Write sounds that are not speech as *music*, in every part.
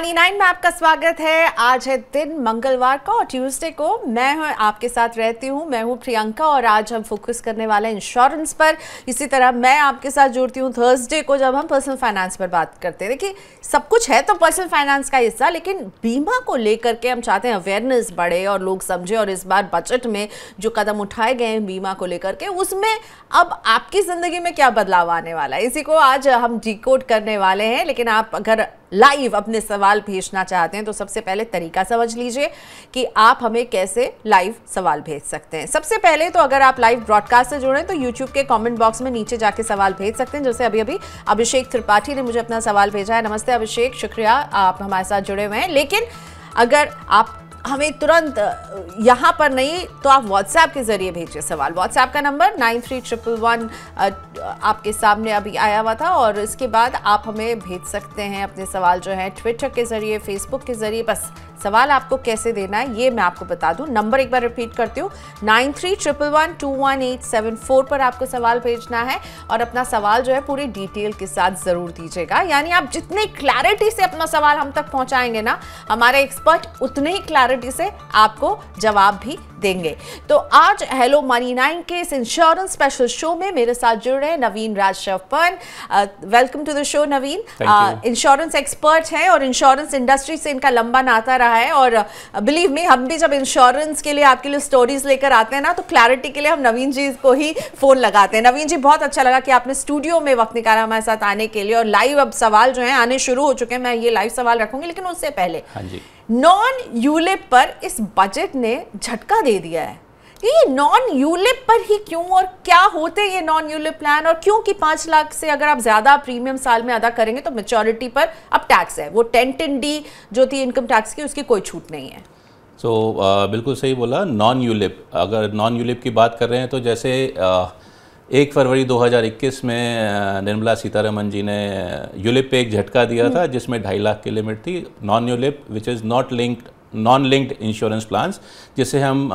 Money nine में आपका स्वागत है आज है दिन मंगलवार का और ट्यूसडे को मैं आपके साथ रहती हूँ मैं हूँ प्रियंका और आज हम फोकस करने वाले हैं इंश्योरेंस पर इसी तरह मैं आपके साथ जुड़ती हूँ थर्सडे को जब हम पर्सनल फाइनेंस पर बात करते हैं देखिए सब कुछ है तो पर्सनल फाइनेंस का हिस्सा लेकिन बीमा को लेकर के हम चाहते हैं अवेयरनेस बढ़े और लोग समझे और इस बार बजट में जो कदम उठाए गए हैं बीमा को लेकर के उसमें अब आपकी ज़िंदगी में क्या बदलाव आने वाला है इसी को आज हम डी करने वाले हैं लेकिन आप अगर लाइव अपने सवाल सवाल भेजना चाहते हैं तो सबसे पहले तरीका समझ लीजिए कि आप हमें कैसे लाइव सवाल भेज सकते हैं सबसे पहले तो अगर आप लाइव ब्रॉडकास्ट से जुड़े तो यूट्यूब के कॉमेंट बॉक्स में नीचे जाके सवाल भेज सकते हैं जैसे अभी अभी अभिषेक त्रिपाठी ने मुझे अपना सवाल भेजा है नमस्ते अभिषेक शुक्रिया आप हमारे साथ जुड़े हुए हैं लेकिन अगर आप हमें तुरंत यहाँ पर नहीं तो आप व्हाट्सएप के ज़रिए भेजिए सवाल व्हाट्सएप का number nine three triple one आपके सामने अभी आया हुआ था और इसके बाद आप हमें भेज सकते हैं अपने सवाल जो है ट्विटर के ज़रिए फेसबुक के ज़रिए बस सवाल आपको कैसे देना है ये मैं आपको बता दूं नंबर एक बार रिपीट करती हूँ nine three triple one two one eight seven four पर आपको सवाल भेजना है और अपना सवाल जो है पूरी डिटेल के साथ ज़रूर दीजिएगा यानी आप जितनी क्लैरिटी से अपना सवाल हम तक पहुँचाएंगे ना हमारे एक्सपर्ट उतने ही क्लैरिटी से आपको जवाब भी देंगे तो आज हेलो मनी नाइन के इस इंश्योरेंस स्पेशल शो में मेरे साथ जुड़ रहे हैं नवीन शवपन welcome to the show Naveen insurance expert हैं और इंश्योरेंस इंडस्ट्री से इनका लंबा नाता रहा है और बिलीव मी हम भी जब इंश्योरेंस के लिए आपके लिए स्टोरीज लेकर आते हैं ना तो क्लैरिटी के लिए हम नवीन जी को ही फोन लगाते हैं नवीन जी बहुत अच्छा लगा कि आपने स्टूडियो में वक्त निकाला हमारे साथ आने के लिए और लाइव अब सवाल जो है आने शुरू हो चुके हैं मैं ये लाइव सवाल रखूंगी लेकिन उससे पहले हाँ जी नॉन यूलिप पर इस बजट ने झटका दे दिया है ये नॉन यूलिप पर ही क्यों और क्या होते ये नॉन यूलिप प्लान और क्यों कि पांच लाख से अगर आप ज़्यादा प्रीमियम साल में अदा करेंगे तो मेचोरिटी पर अब टैक्स है वो टेन टेन डी जो थी इनकम टैक्स की उसकी कोई छूट नहीं है सो so, uh, बिल्कुल सही बोला नॉन यूलिप अगर नॉन यूलिप की बात कर रहे हैं तो जैसे uh, एक फरवरी 2021 में निर्मला सीतारमन जी ने यूलिप पे एक झटका दिया था हम्म। जिसमें ढाई लाख की लिमिट थी non ULIP which is not linked non linked insurance plans जिसे हम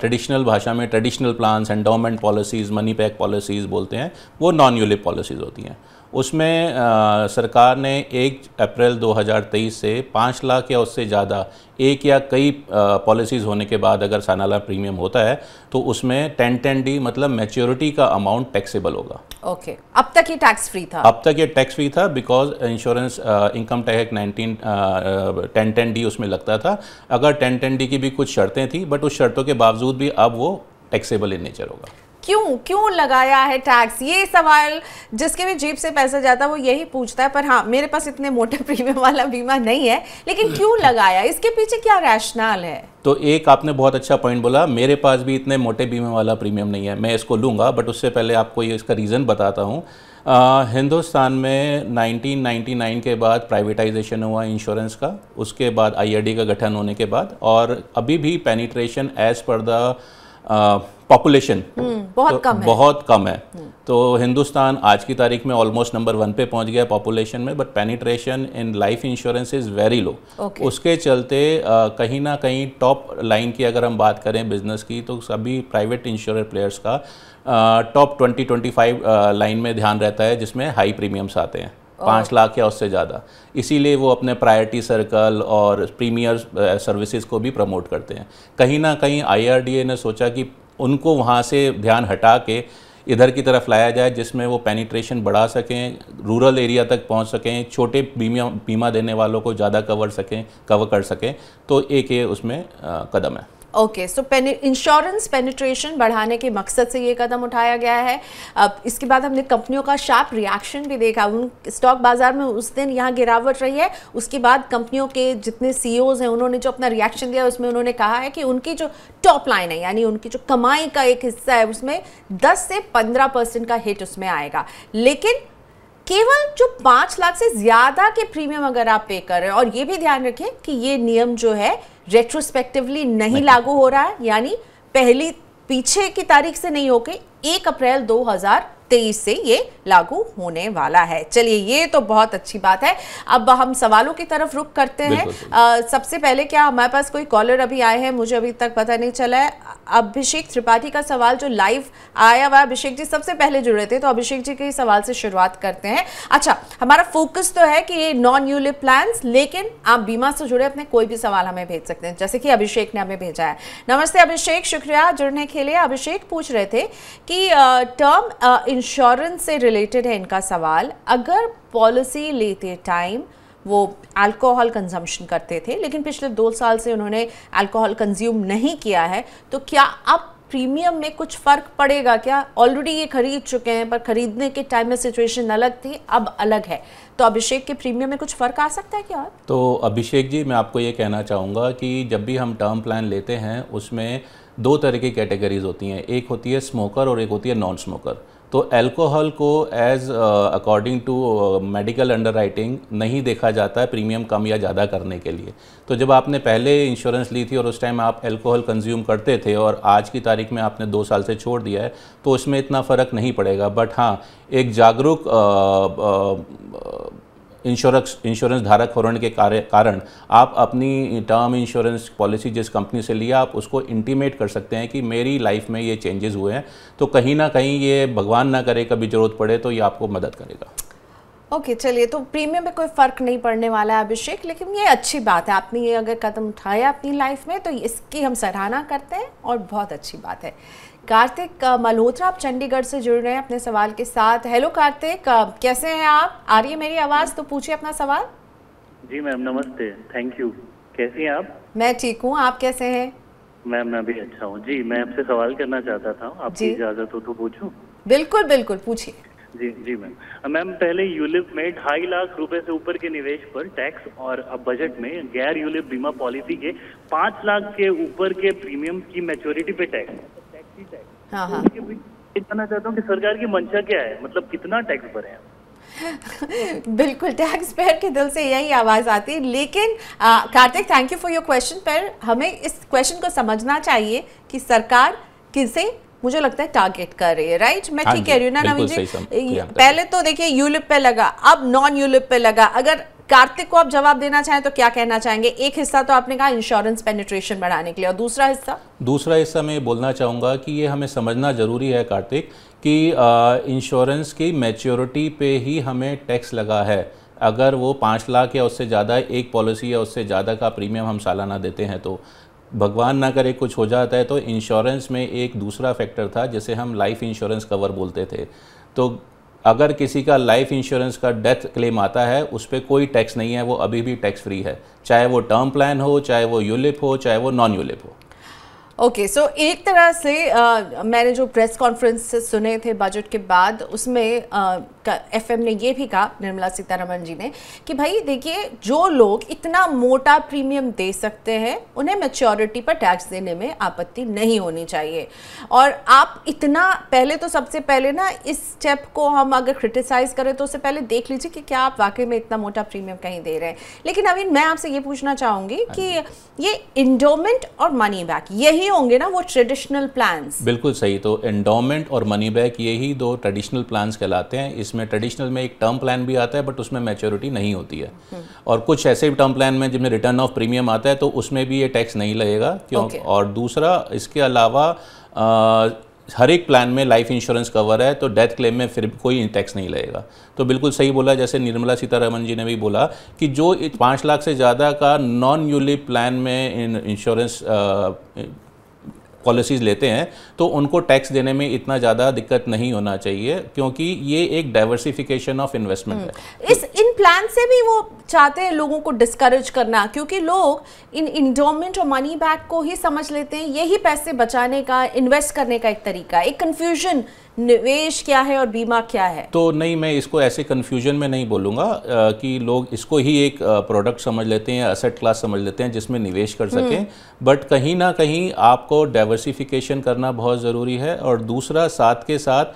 ट्रेडिशनल भाषा में traditional plans endowment policies money back policies बोलते हैं वो नॉन यूलिप पॉलिसीज़ होती हैं उसमें आ, सरकार ने एक अप्रैल 2023 से पाँच लाख या उससे ज़्यादा एक या कई पॉलिसीज़ होने के बाद अगर सालाना प्रीमियम होता है तो उसमें टेन टेन डी मतलब मेच्योरिटी का अमाउंट टैक्सेबल होगा ओके okay. अब तक ये टैक्स फ्री था अब तक ये टैक्स फ्री था because insurance income tax nineteen ten ten D उसमें लगता था अगर टेन टेन डी की भी कुछ शर्तें थी बट उस शर्तों के बावजूद भी अब वो टैक्सेबल इन नेचर होगा क्यों क्यों लगाया है टैक्स ये सवाल जिसके भी जीप से पैसा जाता है वो यही पूछता है पर हाँ मेरे पास इतने मोटे प्रीमियम *laughs* वाला बीमा नहीं है लेकिन *laughs* क्यों लगाया इसके पीछे क्या रैशनल है तो एक आपने बहुत अच्छा पॉइंट बोला मेरे पास भी इतने मोटे बीमे वाला प्रीमियम नहीं है मैं इसको लूँगा बट उससे पहले आपको ये इसका रीज़न बताता हूँ हिंदुस्तान में 1999 के बाद प्राइवेटाइजेशन हुआ इंश्योरेंस का उसके बाद आईआरडी का गठन होने के बाद और अभी भी penetration as per the population hmm, बहुत तो कम है बहुत कम है हम्म। तो हिंदुस्तान आज की तारीख में ऑलमोस्ट नंबर वन पे पहुंच गया पॉपुलेशन में but penetration in life insurance is very low उसके चलते कहीं ना कहीं टॉप लाइन की अगर हम बात करें बिजनेस की तो सभी प्राइवेट इंश्योर प्लेयर्स का top twenty twenty five line में ध्यान रहता है जिसमें हाई प्रीमियम्स आते हैं पाँच लाख या उससे ज़्यादा इसीलिए वो अपने प्रायोरिटी सर्कल और प्रीमियर सर्विसेज को भी प्रमोट करते हैं कहीं ना कहीं आईआरडीए ने सोचा कि उनको वहाँ से ध्यान हटा के इधर की तरफ लाया जाए जिसमें वो पेनिट्रेशन बढ़ा सकें रूरल एरिया तक पहुंच सकें छोटे बीमा बीमा देने वालों को ज़्यादा कवर सकें कवर कर सकें तो एक ये उसमें कदम है ओके सो इंश्योरेंस पेनिट्रेशन बढ़ाने के मकसद से ये कदम उठाया गया है अब इसके बाद हमने कंपनियों का शार्प रिएक्शन भी देखा उन स्टॉक बाजार में उस दिन यहाँ गिरावट रही है उसके बाद कंपनियों के जितने सी हैं उन्होंने जो अपना रिएक्शन दिया उसमें उन्होंने कहा है कि उनकी जो टॉप लाइन है यानी उनकी जो कमाई का एक हिस्सा है उसमें दस से पंद्रह परसेंट का हिट उसमें आएगा लेकिन केवल जो पांच लाख से ज़्यादा के प्रीमियम अगर आप पे कर रहे हैं और ये भी ध्यान रखें कि ये नियम जो है रेट्रोस्पेक्टिवली नहीं लागू हो रहा है यानी पहली पीछे की तारीख से नहीं होके एक अप्रैल तेईस से ये लागू होने वाला है चलिए ये तो बहुत अच्छी बात है अब हम सवालों की तरफ रुक करते हैं सबसे पहले क्या हमारे पास कोई कॉलर अभी आए हैं मुझे अभी तक पता नहीं चला है अभिषेक त्रिपाठी का सवाल जो लाइव आया हुआ अभिषेक जी सबसे पहले जुड़े थे तो अभिषेक जी के सवाल से शुरुआत करते हैं अच्छा हमारा फोकस तो है कि ये नॉन यूलिप प्लान लेकिन आप बीमा से जुड़े अपने कोई भी सवाल हमें भेज सकते हैं जैसे कि अभिषेक ने हमें भेजा है नमस्ते अभिषेक शुक्रिया जुड़ने के लिए अभिषेक पूछ रहे थे कि टर्म इंश्योरेंस से रिलेटेड है इनका सवाल अगर पॉलिसी लेते टाइम वो अल्कोहल कंजम्पशन करते थे लेकिन पिछले दो साल से उन्होंने अल्कोहल कंज्यूम नहीं किया है तो क्या अब प्रीमियम में कुछ फ़र्क पड़ेगा क्या ऑलरेडी ये खरीद चुके हैं पर खरीदने के टाइम में सिचुएशन अलग थी अब अलग है तो अभिषेक के प्रीमियम में कुछ फ़र्क आ सकता है क्या तो अभिषेक जी मैं आपको ये कहना चाहूँगा कि जब भी हम टर्म प्लान लेते हैं उसमें दो तरह की कैटेगरीज होती हैं एक होती है स्मोकर और एक होती है नॉन स्मोकर तो अल्कोहल को age according to medical underwriting नहीं देखा जाता है प्रीमियम कम या ज़्यादा करने के लिए तो जब आपने पहले इंश्योरेंस ली थी और उस टाइम आप अल्कोहल कंज्यूम करते थे और आज की तारीख में आपने दो साल से छोड़ दिया है तो उसमें इतना फ़र्क नहीं पड़ेगा बट हाँ एक जागरूक uh, uh, इंश्योरेंस इंश्योरेंस धारक होने के कारण आप अपनी टर्म इंश्योरेंस पॉलिसी जिस कंपनी से लिया आप उसको इंटीमेट कर सकते हैं कि मेरी लाइफ में ये चेंजेस हुए हैं तो कहीं ना कहीं ये भगवान ना करे कभी ज़रूरत पड़े तो ये आपको मदद करेगा ओके okay, चलिए तो प्रीमियम में कोई फ़र्क नहीं पड़ने वाला है अभिषेक लेकिन ये अच्छी बात है आपने ये अगर कदम उठाया अपनी लाइफ में तो इसकी हम सराहना करते हैं और बहुत अच्छी बात है कार्तिक मल्होत्रा आप चंडीगढ़ से जुड़ रहे हैं अपने सवाल के साथ हेलो कार्तिक कैसे हैं आप आ रही है मेरी आवाज़ तो पूछिए अपना सवाल जी मैम नमस्ते थैंक यू कैसी हैं आप मैं ठीक हूँ आप कैसे हैं मैम मैं भी अच्छा हूँ जी मैं आपसे सवाल करना चाहता था आपकी इजाज़त हो तो पूछू बिल्कुल बिल्कुल पूछिए जी जी मैम मैम पहले यूलिप में ढाई लाख रुपए से ऊपर के निवेश पर टैक्स और अब बजट में गैर यूलिप बीमा पॉलिसी के पाँच लाख के ऊपर के प्रीमियम की मेच्योरिटी पे टैक्स सिक्सटी हाँ, हाँ। तो चाहता हूँ कि सरकार की मंशा क्या है मतलब कितना टैक्स भरे हैं *laughs* बिल्कुल टैक्स पेयर के दिल से यही आवाज़ आती है लेकिन Kartik thank you for your question पर हमें इस क्वेश्चन को समझना चाहिए कि सरकार किसे मुझे लगता है टारगेट कर रही है राइट मैं हाँ ठीक कह रही हूँ ना नवीन जी पहले तो देखिए यूलिप पे लगा अब नॉन यूलिप पे लगा अगर कार्तिक को आप जवाब देना चाहें तो क्या कहना चाहेंगे एक हिस्सा तो आपने कहा इंश्योरेंस पेनिट्रेशन बढ़ाने के लिए और दूसरा हिस्सा दूसरा हिस्सा मैं बोलना चाहूँगा कि ये हमें समझना ज़रूरी है कार्तिक कि इंश्योरेंस की मैच्योरिटी पे ही हमें टैक्स लगा है अगर वो पाँच लाख या उससे ज़्यादा एक पॉलिसी या उससे ज़्यादा का प्रीमियम हम सालाना देते हैं तो भगवान ना करे कुछ हो जाता है तो इंश्योरेंस में एक दूसरा फैक्टर था जिसे हम लाइफ इंश्योरेंस कवर बोलते थे तो अगर किसी का लाइफ इंश्योरेंस का डेथ क्लेम आता है उस पर कोई टैक्स नहीं है वो अभी भी टैक्स फ्री है चाहे वो टर्म प्लान हो चाहे वो यूलिप हो चाहे वो नॉन यूलिप हो ओके सो एक तरह से आ, मैंने जो प्रेस कॉन्फ्रेंस सुने थे बजट के बाद उसमें एफ एम ने ये भी कहा निर्मला सीतारमन जी ने कि भाई देखिए जो लोग इतना मोटा प्रीमियम दे सकते हैं उन्हें मेच्योरिटी पर टैक्स देने में आपत्ति नहीं होनी चाहिए और आप इतना पहले तो सबसे पहले ना इस स्टेप को हम अगर क्रिटिसाइज़ करें तो उससे पहले देख लीजिए कि क्या आप वाकई में इतना मोटा प्रीमियम कहीं दे रहे हैं लेकिन अवीन मैं आपसे ये पूछना चाहूँगी हाँ कि ये इंडोमेंट और मनी बैक यही होंगे ना वो ट्रेडिशनल प्लान बिल्कुल सही तो एंडोमेंट और मनी बैक ये ही दो ट्रेडिशनल प्लान कहलाते हैं इसमें ट्रेडिशनल में एक टर्म प्लान भी आता है बट उसमें मेच्योरिटी नहीं होती है हम्म। और कुछ ऐसे भी टर्म प्लान में जिनमें रिटर्न ऑफ प्रीमियम आता है तो उसमें भी ये टैक्स नहीं लगेगा क्यों okay. और दूसरा इसके अलावा हर एक प्लान में लाइफ इंश्योरेंस कवर है तो डेथ क्लेम में फिर कोई टैक्स नहीं लगेगा तो बिल्कुल सही बोला जैसे निर्मला सीतारमन जी ने भी बोला कि जो पाँच लाख से ज़्यादा का नॉन यूली प्लान में इंश्योरेंस पॉलिसीज़ लेते हैं तो उनको टैक्स देने में इतना ज़्यादा दिक्कत नहीं होना चाहिए क्योंकि ये एक डाइवर्सिफिकेशन ऑफ इन्वेस्टमेंट है इस प्लान से भी वो चाहते हैं लोगों को डिस्करेज करना क्योंकि लोग इन इंडोमेंट और मनी बैक को ही समझ लेते हैं यही पैसे बचाने का इन्वेस्ट करने का एक तरीका एक कन्फ्यूजन निवेश क्या है और बीमा क्या है तो नहीं मैं इसको ऐसे कन्फ्यूजन में नहीं बोलूँगा कि लोग इसको ही एक प्रोडक्ट समझ लेते हैं असेट क्लास समझ लेते हैं जिसमें निवेश कर सकें बट हम्म। कहीं ना कहीं आपको डाइवर्सिफिकेशन करना बहुत ज़रूरी है और दूसरा साथ के साथ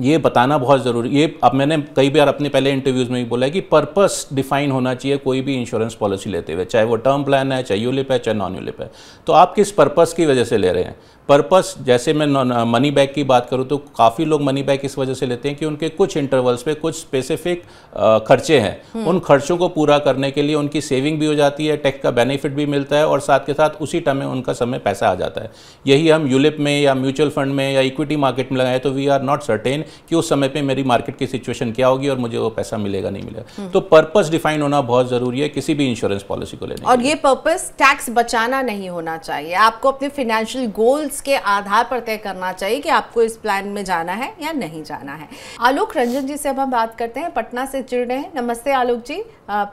ये बताना बहुत ज़रूरी ये अब मैंने कई बार अपने पहले इंटरव्यूज़ में भी बोला है कि पर्पस डिफाइन होना चाहिए कोई भी इंश्योरेंस पॉलिसी लेते हुए चाहे वो टर्म प्लान है चाहे यूलिप है चाहे नॉन यूलिप है तो आप किस पर्पस की वजह से ले रहे हैं पर्पस जैसे मैं मनी बैग uh, की बात करूँ तो काफ़ी लोग मनी बैग इस वजह से लेते हैं कि उनके कुछ इंटरवल्स पे कुछ स्पेसिफिक uh, खर्चे हैं हम्म। उन खर्चों को पूरा करने के लिए उनकी सेविंग भी हो जाती है टैक्स का बेनिफिट भी मिलता है और साथ के साथ उसी टाइम में उनका समय पैसा आ जाता है यही हम यूलिप में या म्यूचुअल फंड में या इक्विटी मार्केट में लगाएं तो वी आर नॉट सर्टेन कि उस समय पे मेरी मार्केट की सिचुएशन क्या होगी और मुझे वो पैसा मिलेगा नहीं मिलेगा तो पर्पस डिफाइन होना बहुत जरूरी है किसी भी इंश्योरेंस पॉलिसी को लेने और ये पर्पस टैक्स बचाना नहीं होना चाहिए आपको अपने फाइनेंशियल गोल्स के आधार पर तय करना चाहिए कि आपको इस प्लान में जाना है या नहीं जाना है आलोक रंजन जी से अब हम बात करते हैं पटना से जुड़ रहे हैं नमस्ते आलोक जी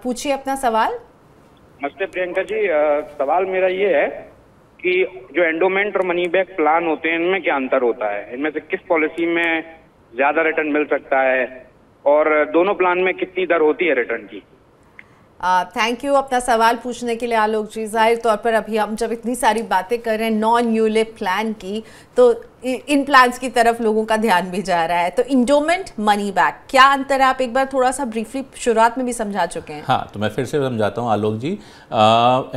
पूछिए अपना सवाल नमस्ते प्रियंका जी आ, सवाल मेरा ये है कि जो एंडोमेंट और मनी बैक प्लान होते हैं इनमें क्या अंतर होता है इनमें से किस पॉलिसी में ज्यादा रिटर्न मिल सकता है और दोनों प्लान में कितनी दर होती है रिटर्न की थैंक यू अपना सवाल पूछने के लिए आलोक जी जाहिर तौर पर अभी हम जब इतनी सारी बातें कर रहे हैं नॉन यूलिप प्लान की तो इन प्लान्स की तरफ लोगों का ध्यान भी जा रहा है तो इंडोमेंट मनी बैक क्या अंतर है आप एक बार थोड़ा सा ब्रीफली शुरुआत में भी समझा चुके हैं हाँ तो मैं फिर से समझाता हूँ Alok ji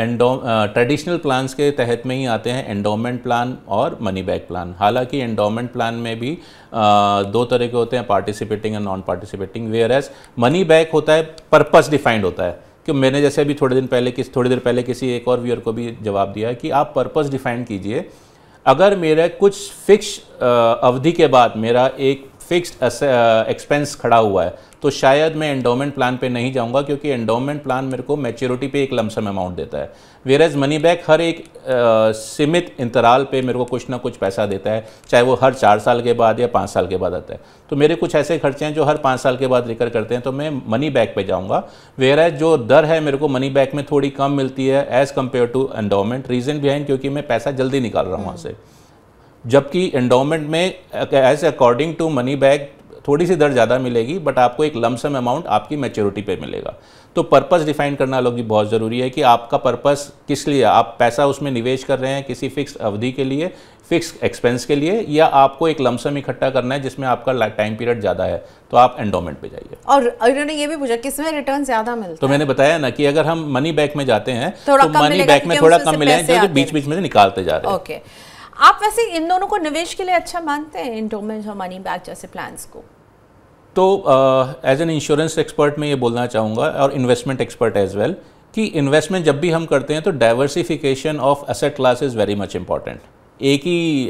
endo traditional plans के तहत में ही आते हैं एंडोमेंट प्लान और मनी बैक प्लान हालांकि एंडोमेंट प्लान में भी आ, दो तरह के होते हैं participating and non participating whereas money back होता है पर्पज़ डिफाइंड होता है कि मैंने जैसे अभी थोड़े दिन पहले किस थोड़ी देर पहले किसी एक और व्यूअर को भी जवाब दिया कि आप पर्पज़ डिफाइन कीजिए अगर मेरा कुछ फिक्स अवधि के बाद मेरा एक फिक्स्ड एक्सपेंस uh, खड़ा हुआ है तो शायद मैं एंडोमेंट प्लान पे नहीं जाऊंगा क्योंकि एंडोमेंट प्लान मेरे को मेच्योरिटी पे एक लमसम अमाउंट देता है वेयर एज मनी बैक हर एक आ, uh, सीमित इंतराल पे मेरे को कुछ ना कुछ पैसा देता है चाहे वो हर चार साल के बाद या पाँच साल के बाद आता है तो मेरे कुछ ऐसे खर्चे हैं जो हर पाँच साल के बाद रिकर करते हैं तो मैं मनी बैक पर जाऊँगा वेयर एज जो दर है मेरे को मनी बैक में थोड़ी कम मिलती है as compared to endowment reason behind क्योंकि मैं पैसा जल्दी निकाल रहा हूँ वहाँ से जबकि एंडोमेंट में as according to money back थोड़ी सी दर ज़्यादा मिलेगी बट आपको एक लमसम अमाउंट आपकी मेच्योरिटी पे मिलेगा तो पर्पस डिफाइन करना लोग भी बहुत ज़रूरी है कि आपका पर्पस किस लिए आप पैसा उसमें निवेश कर रहे हैं किसी फिक्स अवधि के लिए फिक्स एक्सपेंस के लिए या आपको एक लमसम इकट्ठा करना है जिसमें आपका टाइम पीरियड ज़्यादा है तो आप एंडोमेंट पे जाइए और इन्होंने ये भी पूछा किसमें रिटर्न ज़्यादा मिलता तो मैंने बताया ना कि अगर हम मनी बैक में जाते हैं तो मनी बैक में थोड़ा कम मिले जो बीच बीच में निकालते जा रहे हैं आप वैसे इन दोनों को निवेश के लिए अच्छा मानते हैं इंडोमेंट और मनी बैक जैसे प्लान्स को तो एज एन इंश्योरेंस एक्सपर्ट मैं ये बोलना चाहूँगा और इन्वेस्टमेंट एक्सपर्ट एज वेल कि इन्वेस्टमेंट जब भी हम करते हैं तो diversification of asset class is very much important एक ही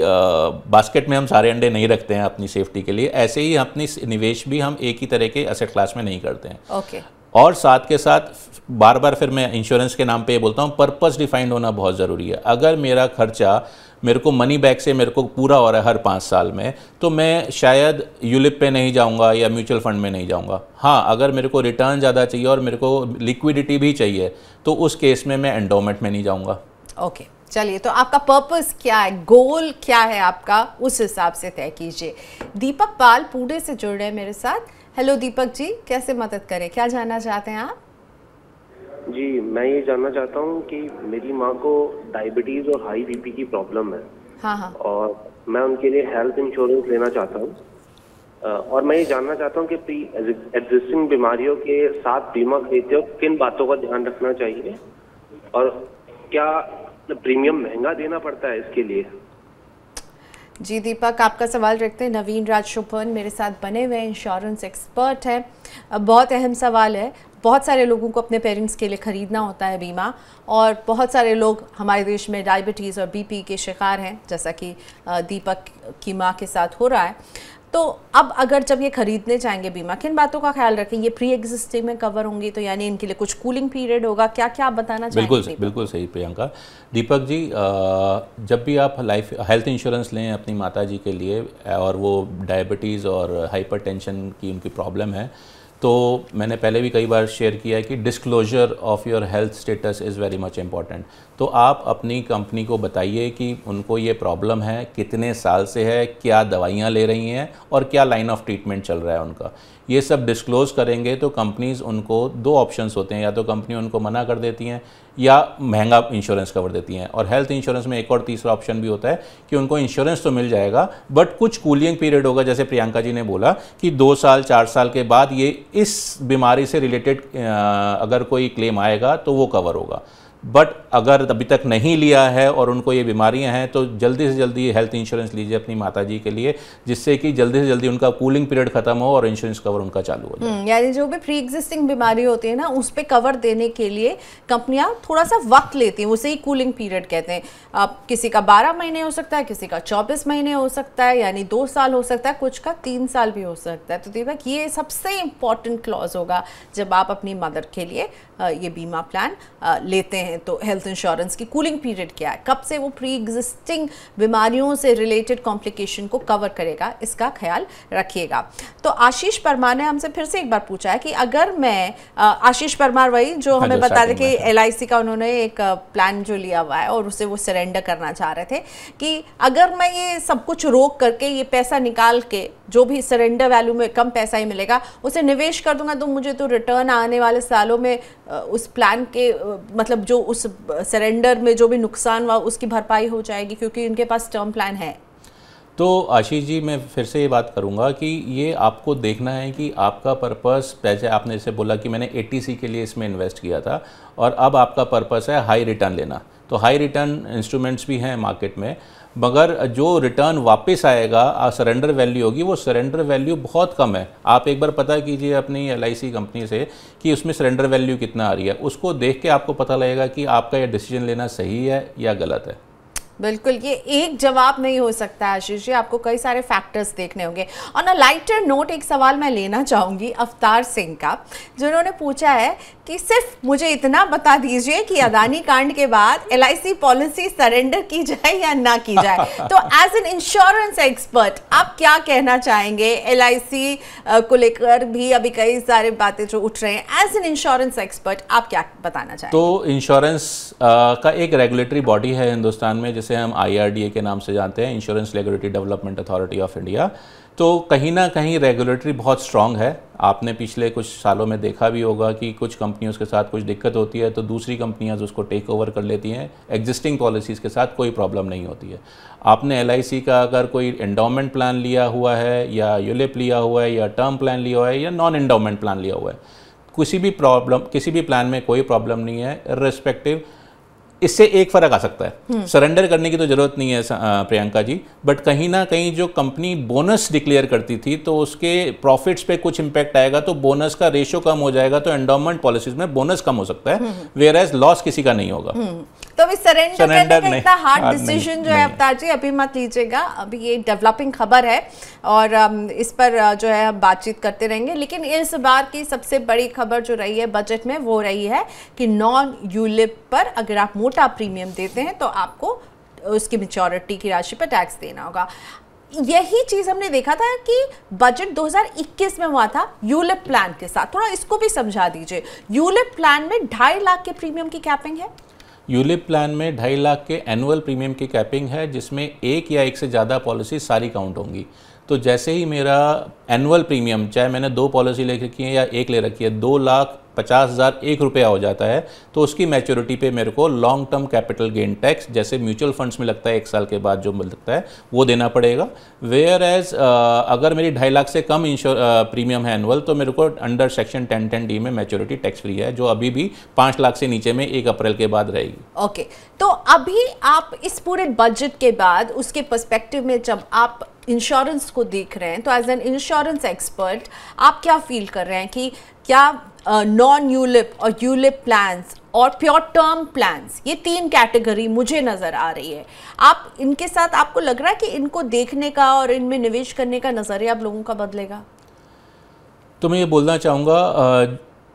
बास्केट uh, में हम सारे अंडे नहीं रखते हैं अपनी सेफ्टी के लिए ऐसे ही अपनी निवेश भी हम एक ही तरह के असेट क्लास में नहीं करते हैं ओके okay. और साथ के साथ बार बार फिर मैं इंश्योरेंस के नाम पे ये बोलता हूँ पर्पस डिफाइंड होना बहुत ज़रूरी है अगर मेरा खर्चा मेरे को मनी बैक से मेरे को पूरा हो रहा है हर पाँच साल में तो मैं शायद यूलिप पे नहीं जाऊँगा या म्यूचुअल फंड में नहीं जाऊँगा हाँ अगर मेरे को रिटर्न ज़्यादा चाहिए और मेरे को लिक्विडिटी भी चाहिए तो उस केस में मैं एंडोमेंट में नहीं जाऊँगा ओके okay. चलिए तो आपका पर्पस क्या है गोल क्या है आपका उस हिसाब से तय कीजिए दीपक पाल पुणे से जुड़ रहे हैं मेरे साथ हेलो दीपक जी कैसे मदद करें क्या जानना चाहते हैं आप जी मैं ये जानना चाहता हूँ कि मेरी माँ को डायबिटीज और हाई बीपी की प्रॉब्लम है हाँ हाँ। और मैं उनके लिए हेल्थ इंश्योरेंस लेना चाहता हूँ और मैं ये जानना चाहता हूँ कि प्री एग्जिस्टिंग बीमारियों के साथ बीमा खरीदते हो किन बातों का ध्यान रखना चाहिए और क्या प्रीमियम महंगा देना पड़ता है इसके लिए जी दीपक आपका सवाल रखते हैं नवीन राज शुभन मेरे साथ बने हुए इंश्योरेंस एक्सपर्ट हैं बहुत अहम सवाल है बहुत सारे लोगों को अपने पेरेंट्स के लिए ख़रीदना होता है बीमा और बहुत सारे लोग हमारे देश में डायबिटीज़ और बीपी के शिकार हैं जैसा कि दीपक की माँ के साथ हो रहा है तो अब अगर जब ये खरीदने जाएंगे बीमा किन बातों का ख्याल रखें ये प्री एग्जिस्टिंग में कवर होंगी तो यानी इनके लिए कुछ कूलिंग पीरियड होगा क्या क्या आप बताना चाहेंगे बिल्कुल चाहें बिल्कुल सही प्रियंका दीपक जी जब भी आप लाइफ हेल्थ इंश्योरेंस लें अपनी माता जी के लिए और वो डायबिटीज़ और हाइपर की उनकी प्रॉब्लम है तो मैंने पहले भी कई बार शेयर किया है कि disclosure of your health status is very much important तो आप अपनी कंपनी को बताइए कि उनको ये प्रॉब्लम है कितने साल से है क्या दवाइयाँ ले रही हैं और क्या लाइन ऑफ ट्रीटमेंट चल रहा है उनका ये सब डिस्क्लोज़ करेंगे तो कंपनीज़ उनको दो ऑप्शंस होते हैं या तो कंपनी उनको मना कर देती हैं या महंगा इंश्योरेंस कवर देती हैं और हेल्थ इंश्योरेंस में एक और तीसरा ऑप्शन भी होता है कि उनको इंश्योरेंस तो मिल जाएगा बट कुछ कूलिंग पीरियड होगा जैसे प्रियंका जी ने बोला कि दो साल चार साल के बाद ये इस बीमारी से रिलेटेड अगर कोई क्लेम आएगा तो वो कवर होगा बट अगर अभी तक नहीं लिया है और उनको ये बीमारियां हैं तो जल्दी से जल्दी हेल्थ इंश्योरेंस लीजिए अपनी माता जी के लिए जिससे कि जल्दी से जल्दी उनका कूलिंग पीरियड खत्म हो और इंश्योरेंस कवर उनका चालू हो जाए हम्म, यानी जो भी प्री एग्जिस्टिंग बीमारी होती है ना उस पर कवर देने के लिए कंपनियां थोड़ा सा वक्त लेती हैं उसे ही कूलिंग पीरियड कहते हैं आप किसी का बारह महीने हो सकता है किसी का चौबीस महीने हो सकता है यानी दो साल हो सकता है कुछ का तीन साल भी हो सकता है तो दीपक ये सबसे इंपॉर्टेंट क्लॉज होगा जब आप अपनी मदर के लिए ये बीमा प्लान लेते हैं हैं तो हेल्थ इंश्योरेंस की कूलिंग पीरियड क्या है कब से वो प्री एग्जिस्टिंग बीमारियों से रिलेटेड कॉम्प्लिकेशन को कवर करेगा इसका ख्याल रखिएगा तो आशीष परमार ने हमसे फिर से एक बार पूछा है कि अगर मैं आशीष परमार वही जो हाँ हमें बता दें कि एल का उन्होंने एक प्लान जो लिया हुआ है और उसे वो सरेंडर करना चाह रहे थे कि अगर मैं ये सब कुछ रोक करके ये पैसा निकाल के जो भी सरेंडर वैल्यू में कम पैसा ही मिलेगा उसे निवेश कर दूंगा तो मुझे तो रिटर्न आने वाले सालों में उस प्लान के मतलब जो उस सरेंडर में जो भी नुकसान हुआ उसकी भरपाई हो जाएगी क्योंकि उनके पास टर्म प्लान है तो आशीष जी मैं फिर से ये बात करूंगा कि ये आपको देखना है कि आपका पर्पस जैसे आपने जैसे बोला कि मैंने ए के लिए इसमें इन्वेस्ट किया था और अब आपका पर्पस है हाई रिटर्न लेना तो हाई रिटर्न इंस्ट्रूमेंट्स भी हैं मार्केट में मगर जो रिटर्न वापस आएगा सरेंडर वैल्यू होगी वो सरेंडर वैल्यू बहुत कम है आप एक बार पता कीजिए अपनी एल कंपनी से कि उसमें सरेंडर वैल्यू कितना आ रही है उसको देख के आपको पता लगेगा कि आपका यह डिसीजन लेना सही है या गलत है बिल्कुल ये एक जवाब नहीं हो सकता आशीष जी आपको कई सारे फैक्टर्स देखने होंगे ऑन अ लाइटर नोट एक सवाल मैं लेना चाहूंगी अवतार सिंह का जिन्होंने पूछा है कि सिर्फ मुझे इतना बता दीजिए कि अदानी कांड के बाद एल पॉलिसी सरेंडर की जाए या ना की जाए *laughs* तो एज एन इंश्योरेंस एक्सपर्ट आप क्या कहना चाहेंगे एल को लेकर भी अभी कई सारे बातें जो उठ रहे हैं एज एन इंश्योरेंस एक्सपर्ट आप क्या बताना चाहेंगे तो इंश्योरेंस का एक रेगुलेटरी बॉडी है हिंदुस्तान में जिस जिसे हम आई के नाम से जानते हैं Insurance Regulatory Development Authority of India तो कहीं ना कहीं रेगुलेटरी बहुत स्ट्रांग है आपने पिछले कुछ सालों में देखा भी होगा कि कुछ कंपनियों के साथ कुछ दिक्कत होती है तो दूसरी कंपनियाँ उसको टेक ओवर कर लेती हैं एग्जिस्टिंग पॉलिसीज़ के साथ कोई प्रॉब्लम नहीं होती है आपने एल का अगर कोई एंडोमेंट प्लान लिया हुआ है या यूलिप लिया हुआ है या टर्म प्लान लिया हुआ है या नॉन एंडोमेंट प्लान लिया हुआ है किसी भी प्रॉब्लम किसी भी प्लान में कोई प्रॉब्लम नहीं है रेस्पेक्टिव इससे एक फ़र्क आ सकता है सरेंडर करने की तो ज़रूरत नहीं है प्रियंका जी बट कहीं ना कहीं जो कंपनी बोनस डिक्लेयर करती थी तो उसके प्रॉफिट्स पे कुछ इंपैक्ट आएगा तो बोनस का रेशियो कम हो जाएगा तो एंडोमेंट पॉलिसीज में बोनस कम हो सकता है वेयर एज लॉस किसी का नहीं होगा हम्म। तो अभी सरेंडर, सरेंडर करने का इतना हार्ड डिसीजन जो है अवतार जी अभी मत लीजिएगा अभी ये डेवलपिंग खबर है और इस पर जो है हम बातचीत करते रहेंगे लेकिन इस बार की सबसे बड़ी खबर जो रही है बजट में वो रही है कि नॉन यूलिप पर अगर आप मोटा प्रीमियम देते हैं तो आपको उसकी मेचोरिटी की राशि पर टैक्स देना होगा यही चीज हमने देखा था कि बजट 2021 में हुआ था यूलिप प्लान के साथ थोड़ा इसको भी समझा दीजिए यूलिप प्लान में ढाई लाख के प्रीमियम की कैपिंग है यूलिप प्लान में ढाई लाख के एनुअल प्रीमियम की कैपिंग है जिसमें एक या एक से ज़्यादा पॉलिसी सारी काउंट होंगी तो जैसे ही मेरा एनुअल प्रीमियम चाहे मैंने दो पॉलिसी ले रखी है या एक ले रखी है दो लाख पचास हज़ार एक रुपया हो जाता है तो उसकी मैच्योरिटी पे मेरे को long term capital gain tax जैसे म्यूचुअल फंड्स में लगता है एक साल के बाद जो सकता है वो देना पड़ेगा वेयर एज अगर मेरी ढाई लाख से कम इंश्योर प्रीमियम है एनुअल तो मेरे को under section ten ten D में मैच्योरिटी टैक्स फ्री है जो अभी भी पाँच लाख से नीचे में एक अप्रैल के बाद रहेगी ओके okay. तो अभी आप इस पूरे बजट के बाद उसके परस्पेक्टिव में जब आप इंश्योरेंस को देख रहे हैं तो एज एन इंश्योरेंस एक्सपर्ट आप क्या फील कर रहे हैं कि क्या नॉन यूलिप और यूलिप प्लान्स और प्योर टर्म प्लान्स ये तीन कैटेगरी मुझे नज़र आ रही है आप इनके साथ आपको लग रहा है कि इनको देखने का और इनमें निवेश करने का नज़रिया आप लोगों का बदलेगा तो मैं ये बोलना चाहूँगा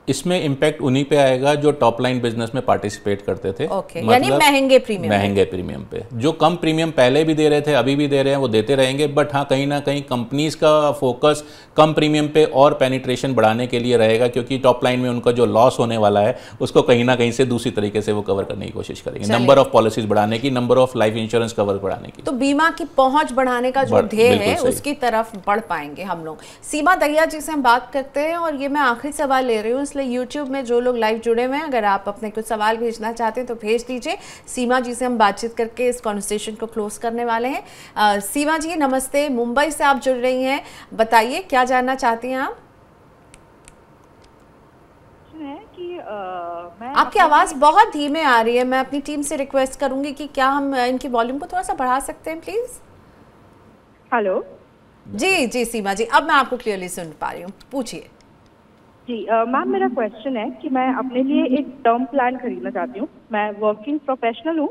इसमें इम्पैक्ट उन्हीं पे आएगा जो टॉप लाइन बिजनेस में पार्टिसिपेट करते थे okay. मतलब यानी महंगे प्रीमियम महंगे प्रीमियम पे जो कम प्रीमियम पहले भी दे रहे थे अभी भी दे रहे हैं वो देते रहेंगे बट हाँ कहीं ना कहीं कंपनीज का फोकस कम प्रीमियम पे और पेनिट्रेशन बढ़ाने के लिए रहेगा क्योंकि टॉप लाइन में उनका जो लॉस होने वाला है उसको कहीं ना कहीं से दूसरी तरीके से वो कवर करने की कोशिश करेंगे नंबर ऑफ पॉलिसीज बढ़ाने की number of life insurance cover बढ़ाने की तो बीमा की पहुंच बढ़ाने का जो ध्येय है उसकी तरफ बढ़ पाएंगे हम लोग सीमा दरिया जी से हम बात करते हैं और ये मैं आखिरी सवाल ले रही हूँ इसलिए यूट्यूब में जो लोग लाइव जुड़े हुए हैं अगर आप अपने कुछ सवाल भेजना चाहते हैं तो भेज दीजिए सीमा जी से हम बातचीत करके इस कॉन्वर्सेशन को क्लोज करने वाले हैं आ, सीमा जी नमस्ते मुंबई से आप जुड़ रही हैं बताइए क्या जानना चाहती हैं आप है आपकी आवाज़ बहुत धीमे आ रही है मैं अपनी टीम से रिक्वेस्ट करूंगी कि क्या हम इनकी वॉल्यूम को थोड़ा सा बढ़ा सकते हैं प्लीज़ हेलो जी जी सीमा जी अब मैं आपको क्लियरली सुन पा रही हूँ पूछिए जी मैम मेरा क्वेश्चन है कि मैं अपने लिए एक टर्म प्लान खरीदना चाहती हूँ मैं वर्किंग प्रोफेशनल हूँ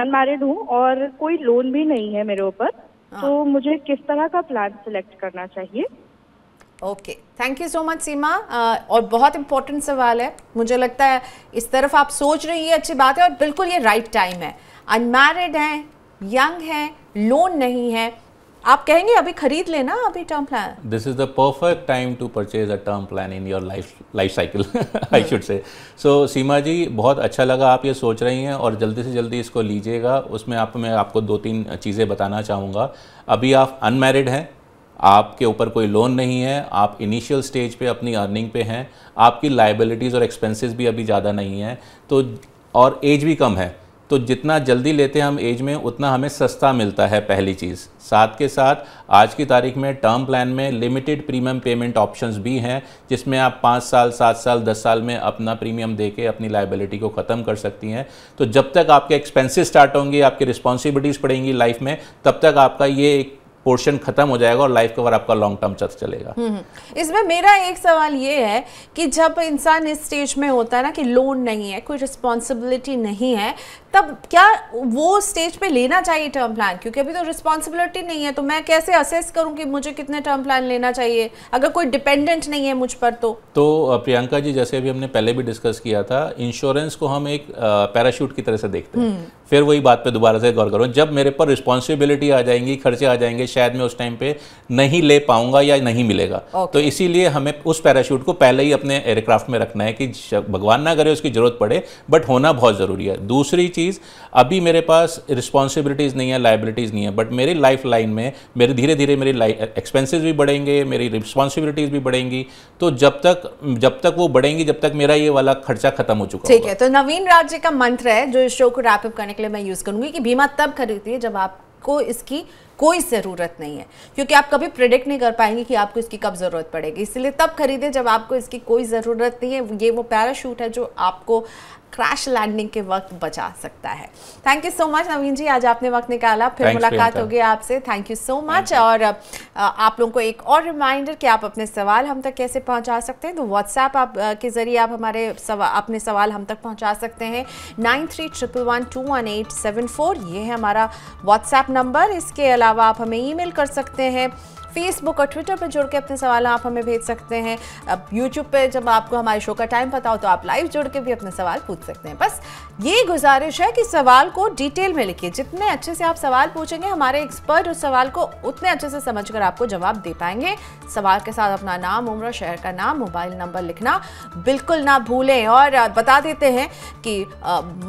अनमैरिड हूँ और कोई लोन भी नहीं है मेरे ऊपर हाँ। तो मुझे किस तरह का प्लान सिलेक्ट करना चाहिए okay thank you so much Seema और बहुत इंपॉर्टेंट सवाल है मुझे लगता है इस तरफ आप सोच रही है अच्छी बात है और बिल्कुल ये राइट right टाइम है अनमैरिड है यंग है लोन नहीं है आप कहेंगे अभी खरीद लेना अभी term plan this is the perfect time to purchase a term plan in your life life cycle I should say so सीमा जी बहुत अच्छा लगा आप ये सोच रही हैं और जल्दी से जल्दी इसको लीजिएगा उसमें आप मैं आपको दो तीन चीज़ें बताना चाहूँगा अभी आप अनमेरिड हैं आपके ऊपर कोई लोन नहीं है आप इनिशियल स्टेज पे अपनी अर्निंग पे हैं आपकी लाइबिलिटीज़ और एक्सपेंसेस भी अभी ज़्यादा नहीं हैं तो और एज भी कम है तो जितना जल्दी लेते हैं हम एज में उतना हमें सस्ता मिलता है पहली चीज़ साथ के साथ आज की तारीख में टर्म प्लान में लिमिटेड प्रीमियम पेमेंट ऑप्शंस भी हैं जिसमें आप पाँच साल सात साल दस साल में अपना प्रीमियम दे के अपनी लाइबिलिटी को ख़त्म कर सकती हैं तो जब तक आपके एक्सपेंसिस स्टार्ट होंगे आपकी रिस्पॉन्सिबिलिटीज़ पड़ेंगी लाइफ में तब तक आपका ये एक पोर्शन खत्म हो जाएगा और लाइफ कवर आपका लॉन्ग टर्म चल चलेगा हम्म, हम्म। इसमें मेरा एक सवाल ये है कि जब इंसान इस स्टेज में होता है ना कि लोन नहीं है कोई रिस्पॉन्सिबिलिटी नहीं है तब क्या वो स्टेज पे लेना चाहिए टर्म प्लान क्योंकि अभी तो रिस्पॉन्सिबिलिटी नहीं है तो मैं कैसे असेस करूं कि मुझे कितने टर्म प्लान लेना चाहिए अगर कोई डिपेंडेंट नहीं है मुझ पर तो तो प्रियंका जी जैसे अभी हमने पहले भी डिस्कस किया था इंश्योरेंस को हम एक पैराशूट की तरह से देखते हैं हम्म। फिर वही बात पे दोबारा से गौर करो जब मेरे पर रिस्पॉन्सिबिलिटी आ जाएंगी खर्चे आ जाएंगे शायद मैं उस टाइम पे नहीं ले पाऊंगा या नहीं मिलेगा तो इसीलिए हमें उस पैराशूट को पहले ही अपने एयरक्राफ्ट में रखना है कि भगवान ना करे उसकी जरूरत पड़े बट होना बहुत ज़रूरी है दूसरी चीज़ चीज़ अभी मेरे पास रिस्पॉन्सिबिलिटीज़ नहीं है लाइबिलिटीज़ नहीं है बट मेरी लाइफ लाइन में मेरे धीरे धीरे मेरी एक्सपेंसेस भी बढ़ेंगे मेरी रिस्पॉन्सिबिलिटीज़ भी बढ़ेंगी तो जब तक जब तक वो बढ़ेंगी जब तक मेरा ये वाला खर्चा खत्म हो चुका है ठीक है तो नवीन राज्य का मंत्र है जो इस शो को रैपअप करने के लिए मैं यूज़ करूँगी कि बीमा तब खरीदती है जब आपको इसकी कोई ज़रूरत नहीं है क्योंकि आप कभी प्रिडिक्ट नहीं कर पाएंगे कि आपको इसकी कब ज़रूरत पड़ेगी इसलिए तब खरीदें जब आपको इसकी कोई ज़रूरत नहीं है ये वो पैराशूट है जो आपको क्रैश लैंडिंग के वक्त बचा सकता है thank you so much Naveen ji आज आपने वक्त निकाला फिर Thanks मुलाकात होगी आपसे थैंक यू सो मच और आप लोगों को एक और रिमाइंडर कि आप अपने सवाल हम तक कैसे पहुंचा सकते हैं तो व्हाट्सएप आप के ज़रिए आप हमारे सवा, अपने सवाल हम तक पहुंचा सकते हैं nine three triple one two one eight seven four ये है हमारा व्हाट्सएप नंबर इसके अलावा आप हमें ई कर सकते हैं फेसबुक और ट्विटर पर जुड़ के अपने सवाल आप हमें भेज सकते हैं अब यूट्यूब पर जब आपको हमारे शो का टाइम पता हो तो आप लाइव जुड़ के भी अपने सवाल पूछ सकते हैं बस ये गुजारिश है कि सवाल को डिटेल में लिखिए जितने अच्छे से आप सवाल पूछेंगे हमारे एक्सपर्ट उस सवाल को उतने अच्छे से समझ कर आपको जवाब दे पाएंगे सवाल के साथ अपना नाम उम्र शहर का नाम मोबाइल नंबर लिखना बिल्कुल ना भूलें और बता देते हैं कि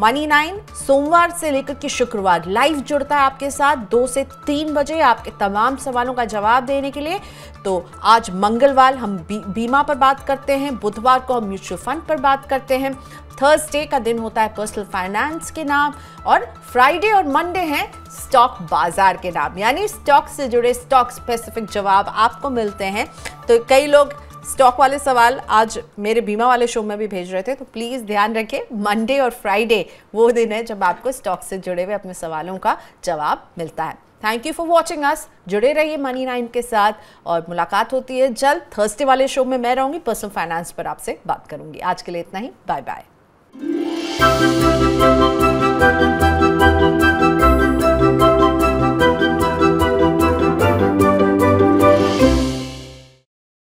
मनी नाइन सोमवार से लेकर के शुक्रवार लाइव जुड़ता है आपके साथ दो से तीन बजे आपके तमाम सवालों का जवाब दे लेने के लिए तो आज मंगलवार हम बी, बीमा पर बात करते हैं बुधवार को हम म्यूचुअल फंड पर बात करते हैं थर्सडे का दिन होता है पर्सनल फाइनेंस के नाम और फ्राइडे और मंडे हैं स्टॉक बाजार के नाम यानी स्टॉक से जुड़े स्टॉक स्पेसिफिक जवाब आपको मिलते हैं तो कई लोग स्टॉक वाले सवाल आज मेरे बीमा वाले शो में भी भेज रहे थे तो प्लीज़ ध्यान रखें मंडे और फ्राइडे वो दिन है जब आपको स्टॉक से जुड़े हुए अपने सवालों का जवाब मिलता है thank you for watching us जुड़े रहिए मनी नाइन के साथ और मुलाकात होती है जल्द थर्सडे वाले शो में मैं रहूंगी पर्सनल फाइनेंस पर आपसे बात करूंगी आज के लिए इतना ही बाय बाय